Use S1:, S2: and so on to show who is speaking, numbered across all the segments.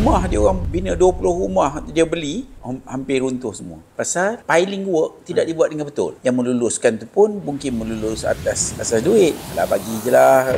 S1: rumah dia orang bina 20 rumah dia beli hampir runtuh semua pasal piling work tidak dibuat dengan betul yang meluluskan tu pun mungkin melulus atas asas duit lah bagi je lah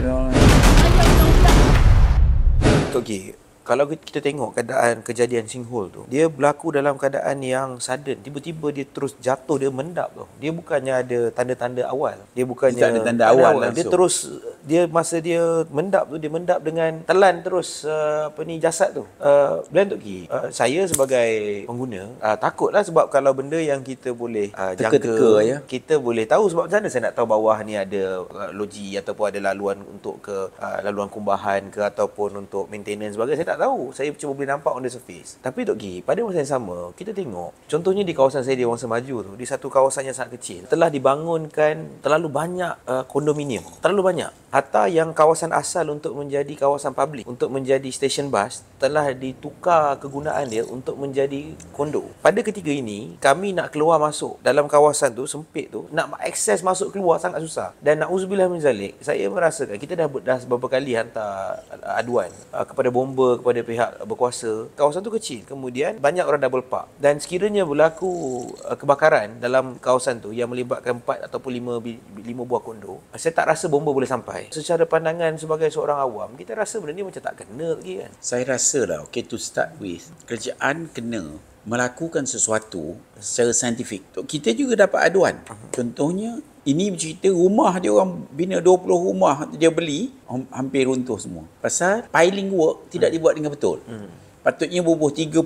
S1: Okey, kalau kita
S2: tengok keadaan kejadian sinkhole tu dia berlaku dalam keadaan yang sudden tiba-tiba dia terus jatuh dia mendap tu dia bukannya ada tanda-tanda awal dia bukannya dia tanda-tanda awal, awal. dia terus dia masa dia mendap tu dia mendap dengan telan terus uh, apa ni jasad tu. Eh uh, untuk ki Uh, eh, saya sebagai pengguna uh, lah sebab kalau benda yang kita boleh uh, jaga teka ya. Kita boleh tahu sebab macam mana saya nak tahu bawah ni ada uh, loji ataupun ada laluan untuk ke uh, laluan kumbahan ke ataupun untuk maintenance sebagainya saya tak tahu. Saya cuma boleh nampak on the surface. Tapi untuk ki pada masa yang sama kita tengok contohnya di kawasan saya di Wangsa Maju tu di satu kawasan yang sangat kecil telah dibangunkan terlalu banyak uh, kondominium. Terlalu banyak Hatta yang kawasan asal untuk menjadi kawasan publik, untuk menjadi stesen bas, telah ditukar kegunaan dia untuk menjadi kondo. Pada ketiga ini, kami nak keluar masuk dalam kawasan tu, sempit tu, nak akses masuk keluar sangat susah. Dan nak uzubillah menjalik. saya merasa kita dah, dah beberapa kali hantar aduan ah, kepada bomba, kepada pihak berkuasa. Kawasan tu kecil. Kemudian, banyak orang double park. Dan sekiranya berlaku ah, kebakaran dalam kawasan tu yang melibatkan 4 ataupun lima lima buah kondo, saya tak rasa bomba boleh sampai pakai. Secara pandangan sebagai seorang awam, kita rasa benda ni macam tak kena lagi kan?
S1: Saya rasa lah, okay, to start with, kerjaan kena melakukan sesuatu secara saintifik. Kita juga dapat aduan. Mhm. Contohnya, ini cerita rumah dia orang bina 20 rumah dia beli, hampir runtuh semua. Pasal piling work tidak hmm. dibuat dengan betul. Hmm. Patutnya bubuh 30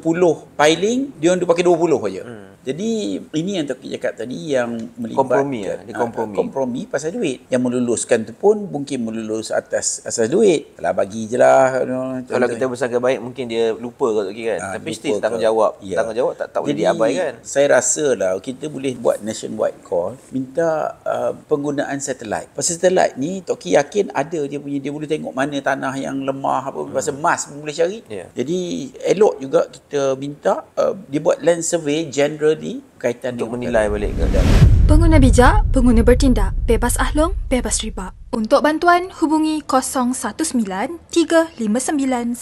S1: piling, dia orang pakai 20 saja. Hmm. Jadi ini yang Toki cakap tadi yang melibatkan kompromi, ya. Dia ah, kompromi. Uh, kompromi pasal duit. Yang meluluskan tu pun mungkin melulus atas asas duit. Kalau bagi je lah. You know, kalau kita bersangka baik mungkin dia lupa kalau Toki kan. Uh, Tapi still tanggungjawab. Ya. Tanggungjawab tak, tak Jadi, boleh diabaikan. Saya rasa lah kita boleh buat nationwide call minta uh, penggunaan satelit. Pasal satelit ni Toki yakin ada dia punya dia boleh tengok mana tanah yang lemah apa hmm. pasal emas pun boleh cari. Yeah. Jadi elok juga kita minta uh, dia buat land survey general di kaitan untuk menilai balik ke Pengguna bijak, pengguna bertindak, bebas ahlong, bebas riba. Untuk bantuan, hubungi 019 359 1000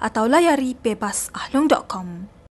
S1: atau layari bebasahlong.com.